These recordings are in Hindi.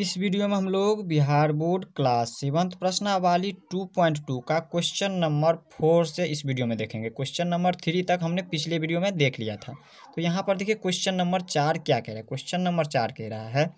इस वीडियो में हम लोग बिहार बोर्ड क्लास सेवंथ प्रश्नावाली टू पॉइंट टू का क्वेश्चन नंबर फोर से इस वीडियो में देखेंगे क्वेश्चन नंबर थ्री तक हमने पिछले वीडियो में देख लिया था तो यहाँ पर देखिए क्वेश्चन नंबर चार क्या कह रहा है क्वेश्चन नंबर चार कह रहा है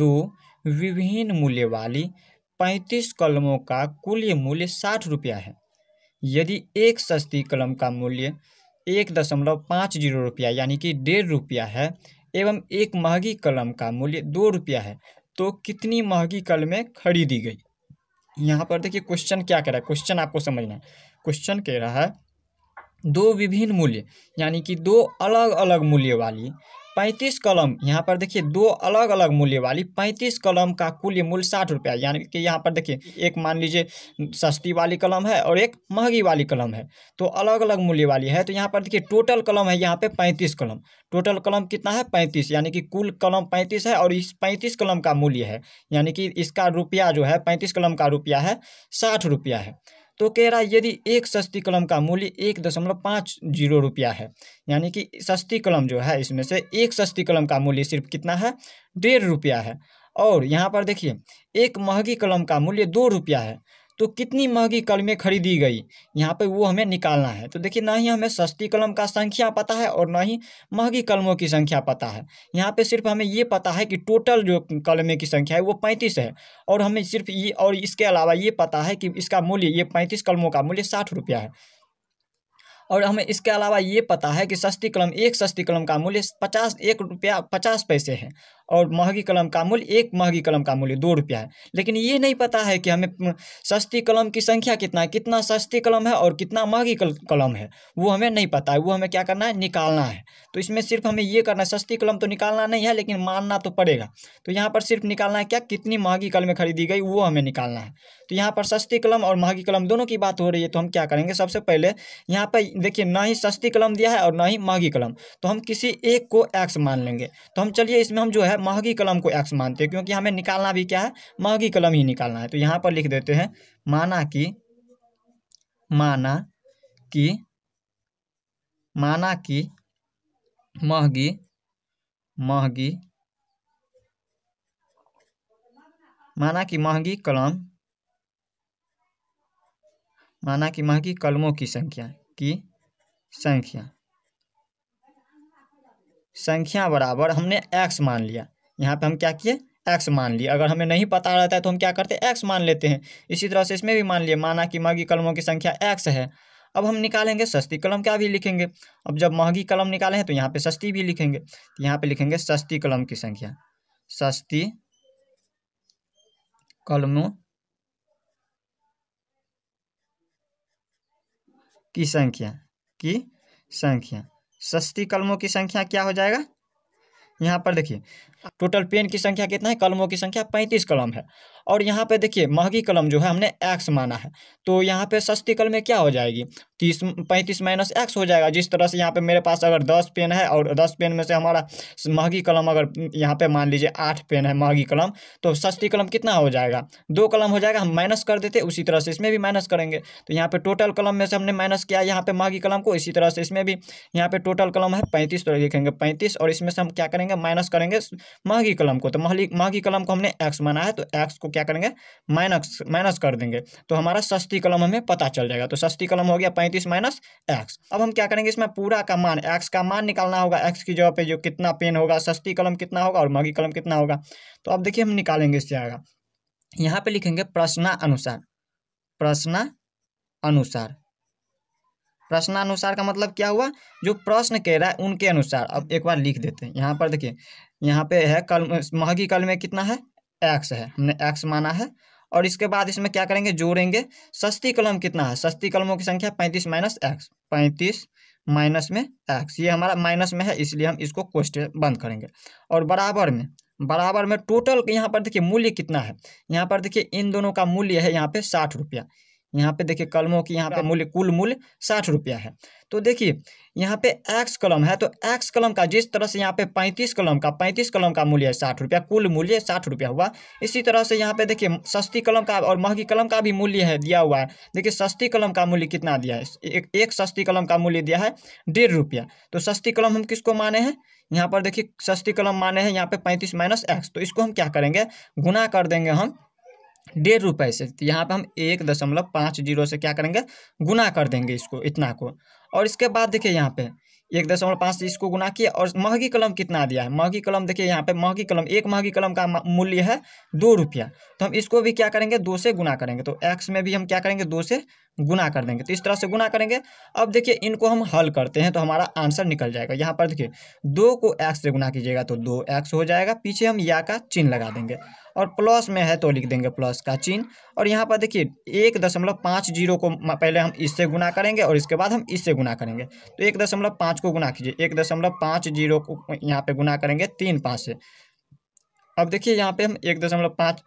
दो विभिन्न मूल्य वाली पैंतीस कलमों का कुल मूल्य साठ रुपया है यदि एक सस्ती कलम का मूल्य एक दशमलव पाँच जीरो रुपया यानी कि डेढ़ रुपया है एवं एक महंगी कलम का मूल्य दो रुपया है तो कितनी महंगी कल में खरीदी गई यहाँ पर देखिए क्वेश्चन क्या कह रहा है क्वेश्चन आपको समझना है क्वेश्चन कह रहा है दो विभिन्न मूल्य यानी कि दो अलग अलग मूल्य वाली पैंतीस कलम यहाँ पर देखिए दो अलग अलग मूल्य वाली पैंतीस कलम का कुल मूल्य साठ रुपया यानी कि यहाँ पर देखिए एक मान लीजिए सस्ती वाली कलम है और एक महंगी वाली कलम है तो अलग अलग मूल्य वाली है तो यहाँ पर देखिए टोटल कलम है यहाँ पे पैंतीस कलम टोटल कलम कितना है पैंतीस यानी कि कुल कलम पैंतीस है और इस पैंतीस कलम का मूल्य है यानी कि इसका रुपया जो है पैंतीस कलम का रुपया है साठ रुपया है तो कह रहा है यदि एक सस्ती कलम का मूल्य एक दशमलव पाँच जीरो रुपया है यानी कि सस्ती कलम जो है इसमें से एक सस्ती कलम का मूल्य सिर्फ कितना है डेढ़ रुपया है और यहाँ पर देखिए एक महंगी कलम का मूल्य दो रुपया है तो कितनी महंगी कलमें खरीदी गई यहाँ पर वो हमें निकालना है तो देखिए ना ही हमें सस्ती कलम का संख्या पता है और ना ही महंगी कलमों की संख्या पता है यहाँ पे सिर्फ हमें ये पता है कि टोटल जो कलमें की संख्या है वो पैंतीस है और हमें सिर्फ ये और इसके अलावा ये पता है कि इसका मूल्य ये पैंतीस कलमों का मूल्य साठ रुपया है और हमें इसके अलावा ये पता है कि सस्ती कलम एक सस्ती कलम का मूल्य पचास एक रुपया पचास पैसे है और महंगी कलम का मूल्य एक महंगी कलम का मूल्य दो रुपया है लेकिन ये नहीं पता है कि हमें सस्ती कलम की संख्या कितना है कितना सस्ती कलम है और कितना महंगी कलम है वो हमें नहीं पता है वो हमें क्या करना है निकालना है तो इसमें सिर्फ हमें ये करना है सस्ती कलम तो निकालना नहीं है लेकिन मानना तो पड़ेगा तो यहाँ पर सिर्फ निकालना है क्या कितनी महंगी कलम खरीदी गई वो हमें निकालना है तो यहाँ पर सस्ती कलम और महंगी कलम दोनों की बात हो रही है तो हम क्या करेंगे सबसे पहले यहाँ पर देखिए ना ही सस्ती कलम दिया है और ना ही महंगी कलम तो हम किसी एक को एक्स मान लेंगे तो हम चलिए इसमें हम जो है महगी कलम को एक्स मानते हैं क्योंकि हमें निकालना भी क्या है महगी कलम ही निकालना है तो यहाँ पर लिख देते हैं माना कि माना कि माना कि महगी महगी माना कि महंगी कलम माना कि महगी कलमों की संख्या की संख्या संख्या बराबर हमने एक्स मान लिया यहाँ पे हम क्या किए एक्स मान लिए अगर हमें नहीं पता रहता है तो हम क्या करते हैं एक्स मान लेते हैं इसी तरह से इसमें भी मान लिए माना कि महगी कलमों की संख्या एक्स है अब हम निकालेंगे सस्ती कलम क्या भी लिखेंगे अब जब महगी कलम निकाले हैं तो यहाँ पे सस्ती भी लिखेंगे तो यहाँ पे लिखेंगे सस्ती कलम की संख्या सस्ती कलमों की संख्या की संख्या सस्ती कलमों की संख्या क्या हो जाएगा यहाँ पर देखिए टोटल पेन की संख्या कितना है कलमों की संख्या पैंतीस कलम है और यहाँ पे देखिए महंगी कलम जो है हमने एक्स माना है तो यहाँ पे सस्ती कलम में क्या हो जाएगी तीस पैंतीस माइनस एक्स हो जाएगा जिस तरह से यहाँ पे मेरे पास अगर दस पेन है और दस पेन में से हमारा महंगी कलम अगर यहाँ पे मान लीजिए आठ पेन है महंगी कलम तो सस्ती कलम कितना हो जाएगा दो कलम हो जाएगा हम माइनस कर देते उसी तरह से इसमें भी माइनस करेंगे तो यहाँ पर टोटल कलम में से हमने माइनस किया यहाँ पर महंगी कलम को इसी तरह से इसमें भी यहाँ पर टोटल कलम है पैंतीस तो लिखेंगे पैंतीस और इसमें से हम क्या करेंगे माइनस करेंगे माँ की कलम को तो माँ की कलम को हमने एक्स माना है तो एक्स को क्या करेंगे माइनस माइनस कर देंगे तो हमारा सस्ती कलम हमें पता चल जाएगा तो सस्ती कलम हो गया पैंतीस माइनस एक्स अब हम क्या करेंगे इसमें पूरा का मान एक्स का मान निकालना होगा एक्स की जगह पे जो कितना पेन होगा सस्ती कलम कितना होगा और मागी कलम कितना होगा तो अब देखिए हम निकालेंगे इससे आएगा यहाँ पर लिखेंगे प्रश्न अनुसार प्रश्न अनुसार प्रश्नानुसार का मतलब क्या हुआ जो प्रश्न कह रहा है उनके अनुसार अब एक बार लिख देते हैं यहाँ पर देखिए यहाँ पे है कल महगी कल में कितना है एक्स है हमने एक्स माना है और इसके बाद इसमें क्या करेंगे जोड़ेंगे सस्ती कलम कितना है सस्ती कलमों की संख्या पैंतीस माइनस एक्स पैंतीस माइनस में एक्स ये हमारा माइनस में है इसलिए हम इसको क्वेश्चन बंद करेंगे और बराबर में बराबर में टोटल यहाँ पर देखिए मूल्य कितना है यहाँ पर देखिए इन दोनों का मूल्य है यहाँ पे साठ रुपया यहाँ पे देखिए कलमों की यहाँ पे मूल्य कुल मूल्य साठ रुपया है तो देखिए यहाँ पे एक्स कलम है तो एक्स कलम का जिस तरह से यहाँ पे पैंतीस कलम का पैंतीस कलम का मूल्य है साठ रुपया कुल मूल्य साठ रुपया हुआ इसी तरह से यहाँ पे देखिए सस्ती कलम का और महंगी कलम का भी मूल्य है दिया हुआ है देखिए सस्ती कलम का मूल्य कितना दिया है एक, एक सस्ती कलम का मूल्य दिया है डेढ़ रुपया तो सस्ती कलम हम किसको माने हैं यहाँ पर देखिए सस्ती कलम माने हैं यहाँ पे पैंतीस माइनस एक्स तो इसको हम क्या करेंगे गुना कर देंगे हम डेढ़ रुपये से तो यहाँ पे हम एक दशमलव पाँच जीरो से क्या करेंगे गुना कर देंगे इसको इतना को और इसके बाद देखिए यहाँ पे एक दशमलव पाँच से इसको गुना किया और महगी कलम कितना दिया है महगी कलम देखिए यहाँ पे महगी कलम एक महगी कलम का मूल्य है दो रुपया तो हम इसको भी क्या करेंगे दो से गुना करेंगे तो एक्स में भी हम क्या करेंगे दो से गुना कर देंगे तो इस तरह से गुना करेंगे अब देखिए इनको हम हल करते हैं तो हमारा आंसर निकल जाएगा यहाँ पर देखिए दो को एक्स से गुना कीजिएगा तो दो एक्स हो जाएगा पीछे हम या का चिन्ह लगा देंगे और प्लस में है तो लिख देंगे प्लस का चिन्ह और यहाँ पर देखिए एक दशमलव पाँच जीरो को पहले हम इससे गुना करेंगे और इसके बाद हम इससे गुना करेंगे तो एक दशमलव पाँच को गुना कीजिए एक दशमलव पाँच जीरो को यहाँ पे गुना करेंगे तीन पाँच से अब देखिए यहाँ पे हम एक दशमलव पाँच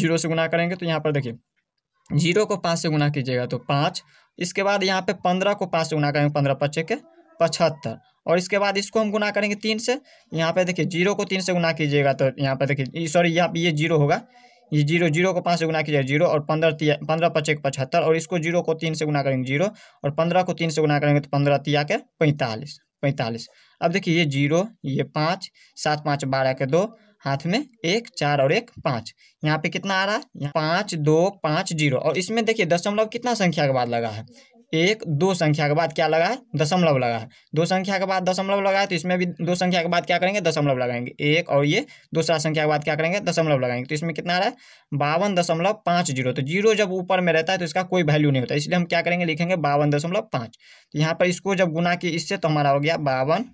जीरो से गुना करेंगे तो यहाँ पर देखिए जीरो को पाँच से गुना कीजिएगा तो पाँच इसके बाद यहाँ पे पंद्रह को पाँच से गुना करेंगे पंद्रह पच्चे के पचहत्तर और इसके बाद इसको हम गुना करेंगे तीन से यहाँ पे देखिए जीरो को तीन से गुना कीजिएगा तो यहाँ पे देखिए सॉरी यहाँ पे ये जीरो होगा ये जीरो जीरो को पाँच से गुना कीजिएगा जीरो और पंद्रह पंद्रह पचेक पचहत्तर और इसको जीरो को तीन से गुना करेंगे जीरो और पंद्रह को तीन से गुना करेंगे तो पंद्रह तिया के पैंतालीस पैंतालीस अब देखिए ये जीरो ये पाँच सात पाँच बारह के दो हाथ में एक चार और एक पाँच यहाँ पे कितना आ रहा है पाँच दो पाँच जीरो और इसमें देखिए दशमलव कितना संख्या के बाद लगा है एक दो संख्या के बाद क्या लगा है दशमलव लगा है दो संख्या के बाद दशमलव लगा है तो इसमें भी दो संख्या के बाद क्या करेंगे दशमलव लगाएंगे एक और ये दूसरा संख्या के बाद क्या करेंगे दशमलव लगाएंगे तो इसमें कितना आ रहा है बावन दशमलव पाँच जीरो तो जीरो जब ऊपर में रहता है तो इसका कोई वैल्यू नहीं होता इसलिए हम क्या करेंगे लिखेंगे बावन दशमलव पाँच तो यहाँ पर इसको जब गुना किए इससे तो हमारा हो गया बावन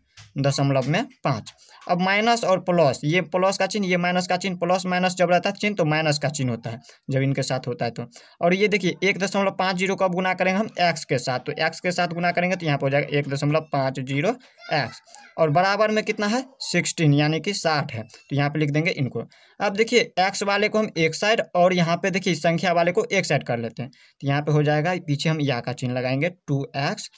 दशमलव में पाँच अब माइनस और प्लस ये प्लस का चिन्ह ये माइनस का चिन्ह प्लस माइनस जब रहता है चिन्ह तो माइनस का चिन्ह होता है जब इनके साथ होता है तो और ये देखिए एक दशमलव पाँच जीरो कब गुना करेंगे हम एक्स के साथ तो एक्स के साथ गुना करेंगे तो यहाँ पर हो जाएगा एक दशमलव पाँच जीरो एक्स और बराबर में कितना है सिक्सटीन यानी कि साठ है तो यहाँ पर लिख देंगे इनको अब देखिए एक्स वाले को हम एक साइड और यहाँ पे देखिए संख्या वाले को एक साइड कर लेते हैं तो यहाँ पे हो जाएगा पीछे हम या का चिन्ह लगाएंगे टू एक्स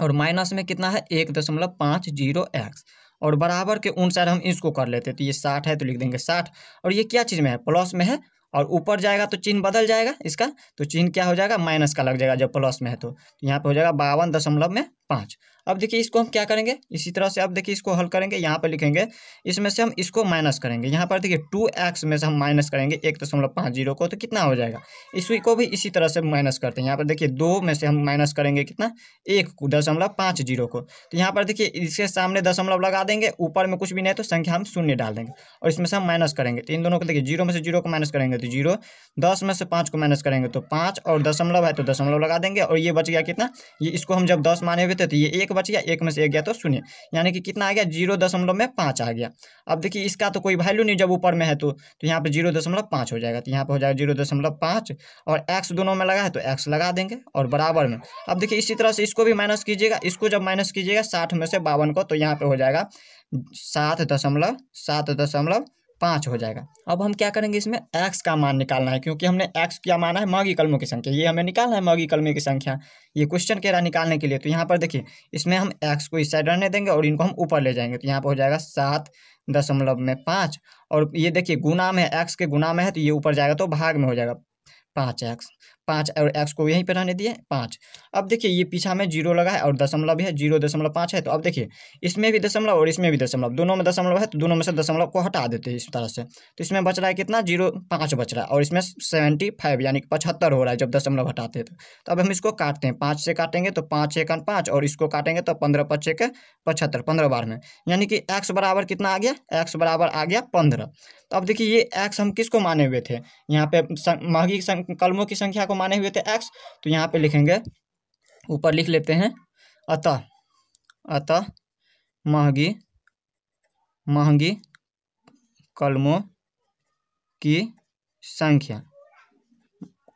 और माइनस में कितना है एक दशमलव पाँच जीरो एक्स और बराबर के उन साइड हम इसको कर लेते तो ये साठ है तो लिख देंगे साठ और ये क्या चीज़ में है प्लस में है और ऊपर जाएगा तो चिन्ह बदल जाएगा इसका तो चिन्ह क्या हो जाएगा माइनस का लग जाएगा जब प्लस में है तो, तो यहाँ पे हो जाएगा बावन दशमलव में पाँच अब देखिए इसको हम क्या करेंगे इसी तरह से अब देखिए इसको हल करेंगे यहाँ पर लिखेंगे इसमें से हम इसको माइनस करेंगे यहाँ पर देखिए टू एक्स में से हम माइनस करेंगे एक दशमलव पाँच जीरो को तो कितना हो जाएगा इसी को भी इसी तरह से माइनस करते हैं यहाँ पर देखिए दो में से हम माइनस करेंगे कितना एक दशमलव पाँच जीरो को तो यहाँ पर देखिए इसके सामने दशमलव लगा देंगे ऊपर में कुछ भी नहीं तो संख्या हम शून्य डाल देंगे और इसमें से हम माइनस करेंगे तो इन दोनों को देखिए जीरो में से जीरो को माइनस करेंगे तो जीरो दस में से पाँच को माइनस करेंगे तो पाँच और दशमलव है तो दशमलव लगा देंगे और ये बच गया कितना ये इसको हम जब दस माने हुए लेते तो ये एक बच गया एक में से एक गया तो शून्य यानी कि कितना आ गया जीरो दशमलव में पाँच आ गया अब देखिए इसका तो कोई वैल्यू नहीं जब ऊपर में है तो तो यहाँ पर जीरो दशमलव पाँच हो जाएगा तो यहाँ पर हो जाएगा जीरो दशमलव पाँच और एक्स दोनों में लगा है तो एक्स लगा देंगे और बराबर में अब देखिए इसी तरह से इसको भी माइनस कीजिएगा इसको जब माइनस कीजिएगा साठ में से बावन को तो यहाँ पर हो जाएगा सात दशमलव सात दशमलव पाँच हो जाएगा अब हम क्या करेंगे इसमें एक्स का मान निकालना है क्योंकि हमने एक्स क्या माना है मौगी कलमों की संख्या ये हमें निकालना है मौगी कलमे की संख्या ये क्वेश्चन कह रहा निकालने के लिए तो यहाँ पर देखिए इसमें हम एक्स को इस साइड रहने देंगे और इनको हम ऊपर ले जाएंगे तो यहाँ पर हो जाएगा सात दशमलव में पाँच और ये देखिए गुना में एक्स के गुना में है तो ये ऊपर जाएगा तो भाग में हो जाएगा पाँच एक्स पाँच और एक्स को यहीं पर रहने दिए पाँच अब देखिए ये पीछा में जीरो लगा है और दशमलव भी है जीरो दशमलव पाँच है तो अब देखिए इसमें भी दशमलव और इसमें भी दशमलव दोनों में दशमलव है तो दोनों में से दशमलव को हटा देते हैं इस तरह से तो इसमें बच रहा है कितना जीरो पाँच बच रहा है और इसमें सेवेंटी फाइव यानी कि पचहत्तर हो रहा है जब दशमलव हटाते हैं तो, तो अब हम इसको काटते हैं पाँच से काटेंगे तो पाँच अन पाँच और इसको काटेंगे तो पंद्रह पच्चे के पचहत्तर पंद्रह बार में यानी कि एक्स बराबर कितना आ गया एक्स बराबर आ गया पंद्रह तो अब देखिए ये एक्स हम किसको माने हुए थे यहाँ पे महगी कलमों की संख्या को माने हुए थे एक्स तो यहाँ पे लिखेंगे ऊपर लिख लेते हैं अतः अतः महंगी महंगी कलमों की संख्या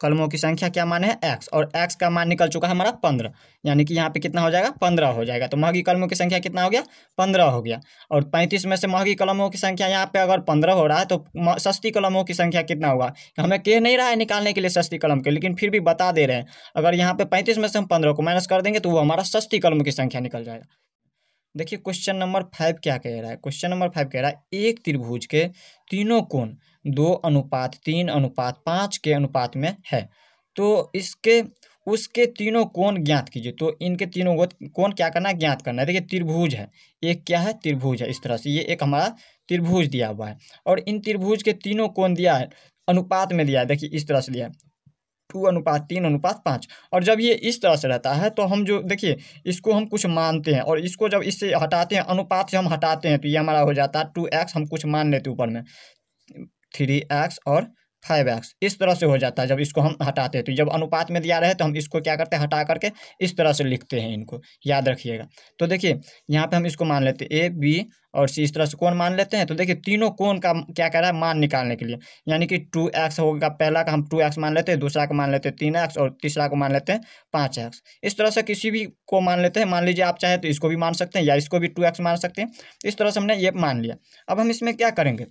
कलमों की संख्या क्या मान है एक्स और एक्स का मान निकल चुका है हमारा पंद्रह यानी कि यहाँ पे कितना हो जाएगा पंद्रह हो जाएगा तो महगी कलमों की संख्या कितना हो गया पंद्रह हो गया और पैंतीस में से महगी कलमों की संख्या यहाँ पे अगर पंद्रह हो रहा है तो सस्ती कलमों की संख्या कितना होगा हमें कह नहीं रहा है निकालने के लिए सस्ती कलम के लेकिन फिर भी बता दे रहे हैं अगर यहाँ पे पैंतीस में से हम पंद्रह को माइनस कर देंगे तो वो हमारा सस्ती कलमों की संख्या निकल जाएगा देखिए क्वेश्चन नंबर फाइव क्या कह रहा है क्वेश्चन नंबर फाइव कह रहा है एक त्रिभुज के तीनों कोण दो अनुपात तीन अनुपात पाँच के अनुपात में है तो इसके उसके तीनों कोण ज्ञात कीजिए तो इनके तीनों कोण क्या करना है ज्ञात करना है देखिए त्रिभुज है एक क्या है त्रिभुज है इस तरह से ये एक हमारा त्रिभुज दिया हुआ है और इन त्रिभुज के तीनों कोण दिया है अनुपात में दिया है देखिए इस तरह से दिया है टू अनुपात तीन अनुपात पाँच और जब ये इस तरह से रहता है तो हम जो देखिए इसको हम कुछ मानते हैं और इसको जब इससे हटाते हैं अनुपात से हम हटाते हैं तो ये हमारा हो जाता है टू एक्स हम कुछ मान लेते ऊपर में थ्री एक्स और फाइव एक्स इस तरह से हो जाता है जब इसको हम हटाते हैं तो जब अनुपात में दिया रहे तो हम इसको क्या करते हैं हटा करके इस तरह से लिखते हैं इनको याद रखिएगा तो देखिए यहाँ पे हम इसको मान लेते हैं ए बी और सी इस तरह से कौन मान लेते हैं तो देखिए तीनों कौन का क्या कह रहा है मान निकालने के लिए यानी कि टू एक्स होगा पहला का हम टू एक्स मान लेते हैं दूसरा का मान लेते हैं तीन एक्स और तीसरा को मान लेते हैं पाँच एक्स इस तरह से किसी भी को मान लेते हैं मान लीजिए आप चाहे तो इसको भी मान सकते हैं या इसको भी टू एक्स मान सकते हैं इस तरह से हमने ये मान लिया अब हम इसमें क्या करेंगे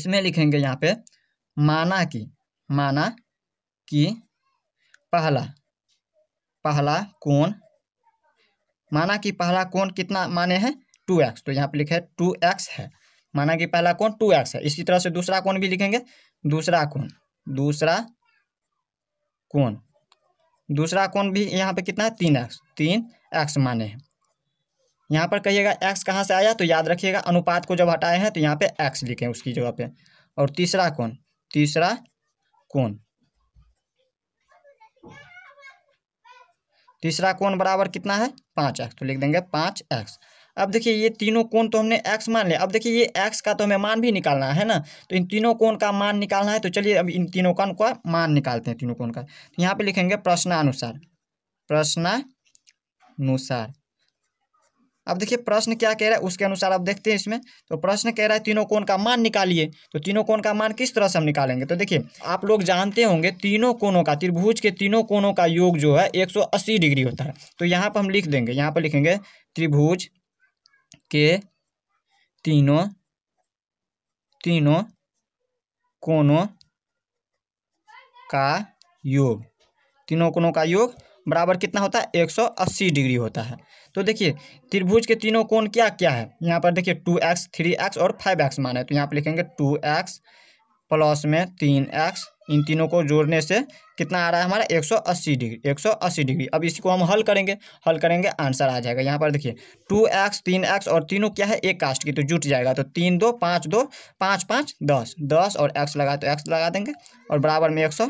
इसमें लिखेंगे यहाँ पे माना कि माना कि पहला पहला कोण माना कि पहला कोण कितना माने है टू एक्स तो यहाँ पे लिखा है टू एक्स है माना कि पहला कोण टू एक्स है इसी तरह से दूसरा कोण भी लिखेंगे दूसरा कोण दूसरा कोण दूसरा कोण भी यहाँ पे कितना है तीन एक्स तीन एक्स माने हैं यहाँ पर कहिएगा एक्स कहाँ से आया तो याद रखिएगा अनुपात को जब हटाए हैं तो यहाँ पे एक्स लिखें उसकी जगह पे और तीसरा कोण तीसरा कोण तीसरा कोण बराबर कितना है पाँच एक्स तो लिख देंगे पाँच एक्स अब देखिए ये तीनों कोण तो हमने एक्स मान लिया अब देखिए ये एक्स का तो हमें मान भी निकालना है ना तो इन तीनों कोण का मान निकालना है तो चलिए अब इन तीनों कोण का मान निकालते हैं तीनों कोण का तो यहाँ पे लिखेंगे प्रश्नानुसार प्रश्नानुसार अब देखिए प्रश्न क्या कह रहा है उसके अनुसार आप देखते हैं इसमें तो प्रश्न कह रहा है तीनों कोण का मान निकालिए तो तीनों कोण का मान किस तरह से हम निकालेंगे तो देखिए आप लोग जानते होंगे तीनों कोणों का त्रिभुज के तीनों कोणों का योग जो है 180 डिग्री होता है तो यहाँ पर हम लिख देंगे यहाँ पर लिखेंगे त्रिभुज के तीनों तीनों कोणों का योग तीनों कोणों का योग बराबर कितना होता है एक डिग्री होता है तो देखिए त्रिभुज के तीनों कोण क्या क्या है यहाँ पर देखिए टू एक्स थ्री एक्स और फाइव एक्स माना है तो यहाँ पर लिखेंगे टू एक्स प्लस में तीन एक्स इन तीनों को जोड़ने से कितना आ रहा है हमारा 180 डिग्री 180 डिग्री अब इसको हम हल करेंगे हल करेंगे आंसर आ जाएगा यहाँ पर देखिए टू एक्स तीन एक्स और तीनों क्या है एक कास्ट की तो जुट जाएगा तो तीन दो पाँच दो पाँच पाँच दस दस और एक्स लगा तो एक्स लगा देंगे और बराबर में एक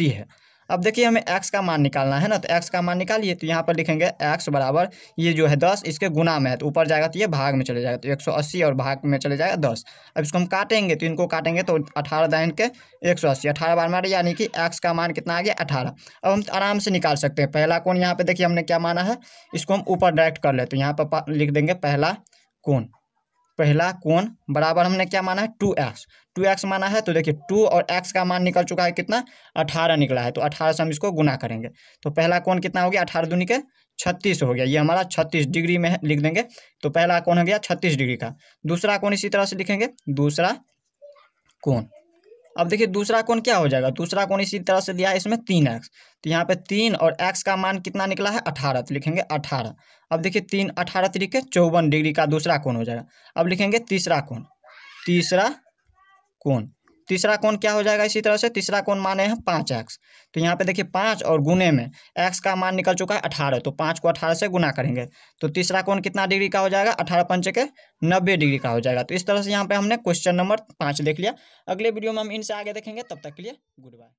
है अब देखिए हमें एक्स का मान निकालना है ना तो एक्स का मान निकालिए तो यहाँ पर लिखेंगे एक्स बराबर ये जो है दस इसके गुना में है तो ऊपर जाएगा तो ये भाग में चले जाएगा तो एक सौ अस्सी और भाग में चले जाएगा दस अब इसको हम काटेंगे तो इनको काटेंगे तो अठारह दाइन के एक सौ अस्सी अठारह बार मारे यानी कि एक्स का मान कितना आ गया अठारह अब हम आराम से निकाल सकते हैं पहला कौन यहाँ पर देखिए हमने क्या माना है इसको हम ऊपर डायरेक्ट कर ले तो यहाँ पर लिख देंगे पहला कौन पहला कोण बराबर हमने क्या माना है टू एक्स टू एक्स माना है तो देखिए टू और एक्स का मान निकल चुका है कितना अठारह निकला है तो अठारह से हम इसको गुना करेंगे तो पहला कोण कितना हो गया अठारह दूनी के छत्तीस हो गया ये हमारा छत्तीस डिग्री में लिख देंगे तो पहला कौन हो गया छत्तीस डिग्री का दूसरा कौन इसी तरह से लिखेंगे दूसरा कौन अब देखिए दूसरा कोण क्या हो जाएगा दूसरा कोण इसी तरह से दिया है इसमें तीन एक्स तो यहाँ पे तीन और एक्स का मान कितना निकला है अठारह तो लिखेंगे अठारह अब देखिए तीन अठारह तरीके चौवन डिग्री का दूसरा कोण हो जाएगा अब लिखेंगे तीसरा कोण तीसरा कोण तीसरा कोण क्या हो जाएगा इसी तरह से तीसरा कोण माने हैं पाँच एक्स तो यहाँ पे देखिए पाँच और गुने में एक्स का मान निकल चुका है अठारह तो पाँच को अठारह से गुना करेंगे तो तीसरा कोण कितना डिग्री का हो जाएगा अठारह पंच के नब्बे डिग्री का हो जाएगा तो इस तरह से यहाँ पर हमने क्वेश्चन नंबर पाँच देख लिया अगले वीडियो में हम इनसे आगे देखेंगे तब तक के लिए गुड बाय